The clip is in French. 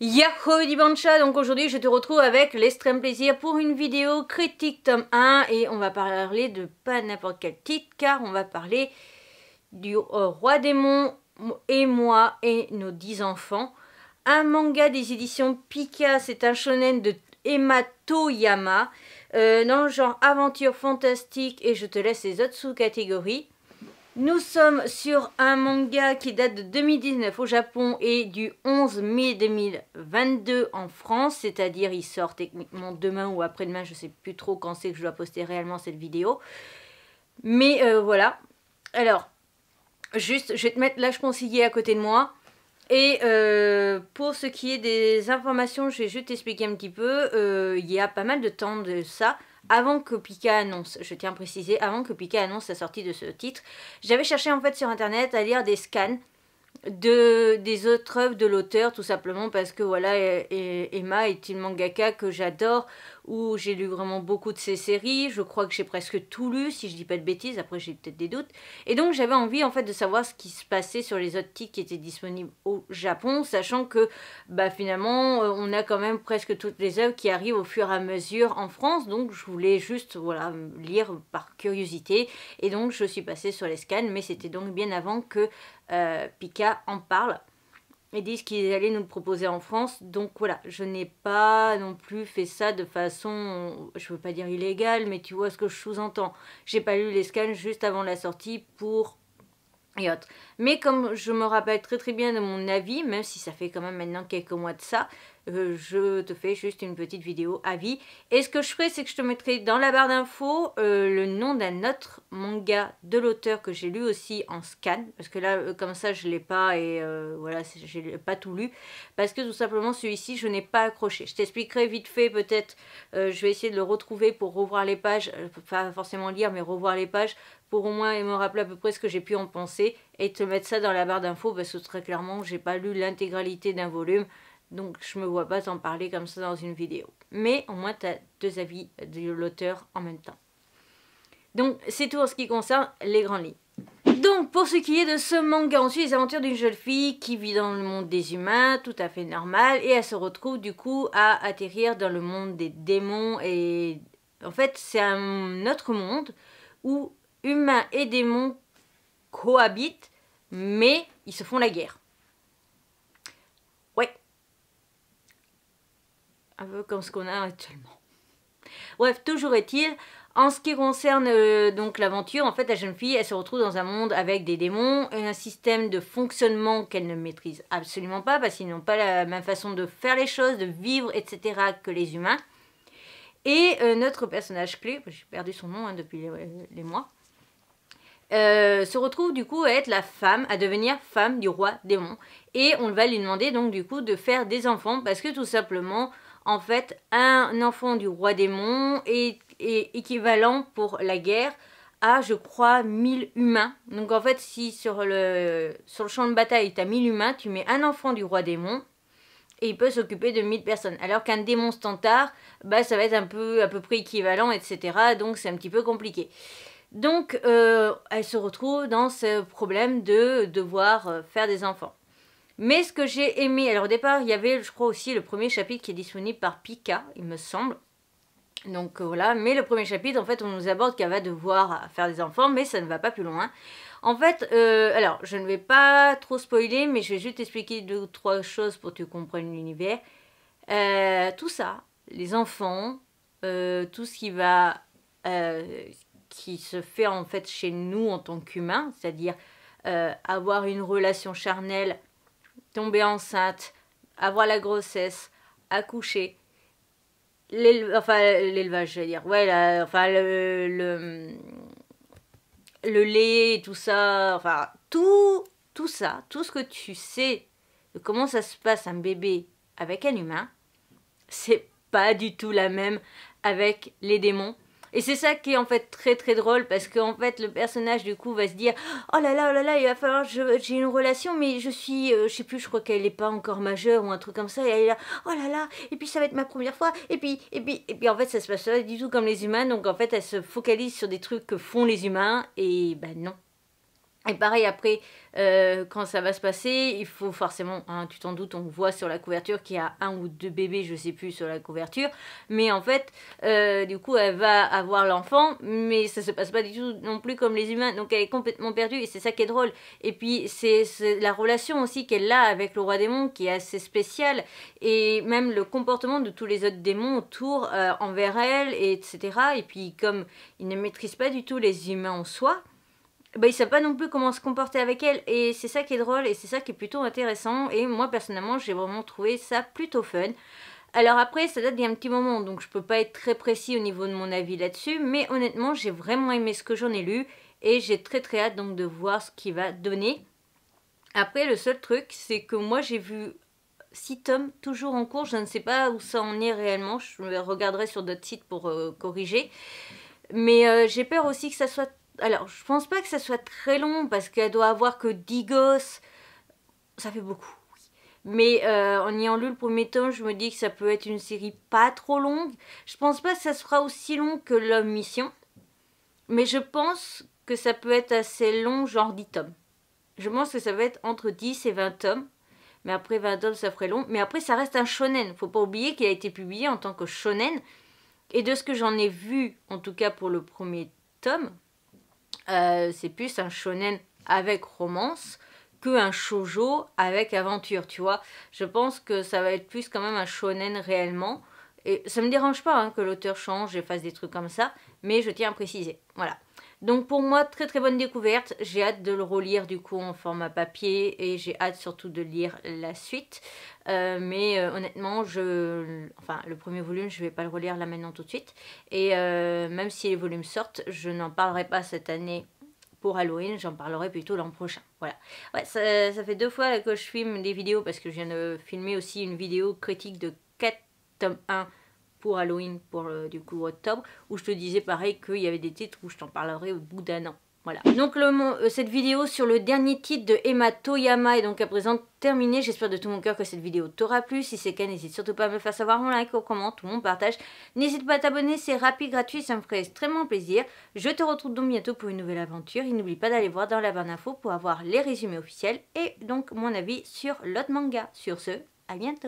Yahoo Bancha, donc aujourd'hui je te retrouve avec l'extrême plaisir pour une vidéo critique tome 1 et on va parler de pas n'importe quel titre car on va parler du Roi Démon et moi et nos 10 enfants. Un manga des éditions Pika, c'est un shonen de Emma Toyama euh, dans le genre aventure fantastique et je te laisse les autres sous-catégories. Nous sommes sur un manga qui date de 2019 au Japon et du 11 mai 2022 en France, c'est-à-dire il sort techniquement demain ou après-demain, je sais plus trop quand c'est que je dois poster réellement cette vidéo. Mais euh, voilà. Alors, juste, je vais te mettre l'âge est à côté de moi. Et euh, pour ce qui est des informations, je vais juste t'expliquer un petit peu. Euh, il y a pas mal de temps de ça avant que Pika annonce, je tiens à préciser, avant que Pika annonce sa sortie de ce titre, j'avais cherché en fait sur internet à lire des scans de, des autres œuvres de l'auteur, tout simplement parce que voilà, Emma est une mangaka que j'adore, où j'ai lu vraiment beaucoup de ces séries. Je crois que j'ai presque tout lu, si je dis pas de bêtises. Après, j'ai peut-être des doutes. Et donc, j'avais envie en fait de savoir ce qui se passait sur les autres titres qui étaient disponibles au Japon, sachant que bah, finalement, euh, on a quand même presque toutes les œuvres qui arrivent au fur et à mesure en France. Donc, je voulais juste voilà, lire par curiosité. Et donc, je suis passée sur les scans, mais c'était donc bien avant que euh, Pika en parle et disent qu'ils allaient nous le proposer en France. Donc voilà, je n'ai pas non plus fait ça de façon, je veux pas dire illégale, mais tu vois ce que je sous-entends. J'ai pas lu les scans juste avant la sortie pour et autres. Mais comme je me rappelle très très bien de mon avis, même si ça fait quand même maintenant quelques mois de ça, euh, je te fais juste une petite vidéo avis. Et ce que je ferai, c'est que je te mettrai dans la barre d'infos euh, le nom d'un autre manga de l'auteur que j'ai lu aussi en scan. Parce que là, euh, comme ça, je l'ai pas et voilà, j'ai pas tout lu. Parce que tout simplement, celui-ci, je n'ai pas accroché. Je t'expliquerai vite fait, peut-être, je vais essayer de le retrouver pour revoir les pages. Pas forcément lire, mais revoir les pages pour au moins me rappeler à peu près ce que j'ai pu en penser et te mettre ça dans la barre d'infos parce que très clairement j'ai pas lu l'intégralité d'un volume donc je me vois pas en parler comme ça dans une vidéo. Mais au moins tu as deux avis de l'auteur en même temps. Donc c'est tout en ce qui concerne les grands lits. Donc pour ce qui est de ce manga, on suit les aventures d'une jeune fille qui vit dans le monde des humains, tout à fait normal, et elle se retrouve du coup à atterrir dans le monde des démons. Et en fait c'est un autre monde où humains et démons cohabitent, mais ils se font la guerre. un peu comme ce qu'on a actuellement. Bref, toujours est-il, en ce qui concerne euh, donc l'aventure, en fait, la jeune fille, elle se retrouve dans un monde avec des démons, un système de fonctionnement qu'elle ne maîtrise absolument pas, parce qu'ils n'ont pas la même façon de faire les choses, de vivre, etc., que les humains. Et notre personnage clé, j'ai perdu son nom hein, depuis les, euh, mois, euh, se retrouve du coup à être la femme, à devenir femme du roi démon. Et on va lui demander donc du coup de faire des enfants, parce que tout simplement, en fait, un enfant du roi démon est, équivalent pour la guerre à, je crois, 1000 humains. Donc en fait, si sur le, champ de bataille, tu as 1000 humains, tu mets un enfant du roi démon et il peut s'occuper de 1000 personnes. Alors qu'un démon standard, bah, ça va être un peu, à peu près équivalent, etc. Donc c'est un petit peu compliqué. Donc euh, elle se retrouve dans ce problème de devoir euh, faire des enfants. Mais ce que j'ai aimé, alors au départ, il y avait, je crois aussi, le premier chapitre qui est disponible par Pika, il me semble. Donc euh, voilà, mais le premier chapitre, en fait, on nous aborde qu'elle va devoir faire des enfants, mais ça ne va pas plus loin. En fait, euh, alors, je ne vais pas trop spoiler, mais je vais juste expliquer deux ou trois choses pour que tu comprennes l'univers. Euh, tout ça, les enfants, tout ce qui va... qui se fait en fait chez nous en tant qu'humains, c'est-à-dire avoir une relation charnelle tomber enceinte, avoir la grossesse, accoucher, l'élevage, je veux dire, ouais, le, le, lait, tout ça, enfin tout, tout ça, tout ce que tu sais de comment ça se passe un bébé avec un humain, c'est pas du tout la même avec les démons et c'est ça qui est en fait très très drôle parce qu'en fait le personnage du coup va se dire oh là là oh là là il va falloir j'ai une relation mais je suis euh, je sais plus je crois qu'elle n'est pas encore majeure ou un truc comme ça et elle est là oh là là et puis ça va être ma première fois et puis et puis et puis en fait ça se passe pas du tout comme les humains donc en fait elle se focalise sur des trucs que font les humains et ben non et pareil, après, euh, quand ça va se passer, il faut forcément, hein, tu t'en doutes, on voit sur la couverture qu'il y a un ou deux bébés, je sais plus, sur la couverture. Mais en fait, euh, du coup, elle va avoir l'enfant, mais ça se passe pas du tout non plus comme les humains. Donc elle est complètement perdue et c'est ça qui est drôle. Et puis, c'est la relation aussi qu'elle a avec le roi démon qui est assez spéciale. Et même le comportement de tous les autres démons autour euh, envers elle, etc. Et puis, comme il ne maîtrise pas du tout les humains en soi, bah, ils savent pas non plus comment se comporter avec elle. Et c'est ça qui est drôle et c'est ça qui est plutôt intéressant. Et moi, personnellement, j'ai vraiment trouvé ça plutôt fun. Alors après, ça date a un petit moment, donc je peux pas être très précis au niveau de mon avis là-dessus. Mais honnêtement, j'ai vraiment aimé ce que j'en ai lu. Et j'ai très très hâte donc de voir ce qu'il va donner. Après, le seul truc, c'est que moi, j'ai vu 6 tomes toujours en cours. Je ne sais pas où ça en est réellement. Je regarderai sur d'autres sites pour euh, corriger. Mais euh, j'ai peur aussi que ça soit alors, je pense pas que ça soit très long parce qu'elle doit avoir que 10 gosses. Ça fait beaucoup. Mais euh, en ayant lu le premier tome, je me dis que ça peut être une série pas trop longue. Je pense pas que ça sera aussi long que L'Homme Mission. Mais je pense que ça peut être assez long, genre 10 tomes. Je pense que ça va être entre 10 et 20 tomes. Mais après 20 tomes, ça ferait long. Mais après, ça reste un shonen. Faut pas oublier qu'il a été publié en tant que shonen. Et de ce que j'en ai vu, en tout cas pour le premier tome, euh, c'est plus un shonen avec romance que un shoujo avec aventure, tu vois. Je pense que ça va être plus quand même un shonen réellement et ça ne me dérange pas hein, que l'auteur change et fasse des trucs comme ça, mais je tiens à préciser. Voilà. Donc pour moi, très très bonne découverte. J'ai hâte de le relire du coup en format papier et j'ai hâte surtout de lire la suite. Euh, mais euh, honnêtement, je, enfin, le premier volume, je ne vais pas le relire là maintenant tout de suite. Et euh, même si les volumes sortent, je n'en parlerai pas cette année pour Halloween, j'en parlerai plutôt l'an prochain. Voilà. Ouais, ça, ça, fait deux fois que je filme des vidéos parce que je viens de filmer aussi une vidéo critique de tome 1 pour Halloween, pour euh, du coup octobre, où je te disais pareil qu'il y avait des titres où je t'en parlerai au bout d'un an. Voilà. Donc euh, cette vidéo sur le dernier titre de Emma Toyama est donc à présent terminée. J'espère de tout mon cœur que cette vidéo t'aura plu. Si c'est le cas, n'hésite surtout pas à me faire savoir mon like, en comment, mon partage. N'hésite pas à t'abonner, c'est rapide, gratuit, ça me ferait extrêmement plaisir. Je te retrouve donc bientôt pour une nouvelle aventure. Et n'oublie pas d'aller voir dans la barre d'infos pour avoir les résumés officiels et donc mon avis sur l'autre manga. Sur ce, à bientôt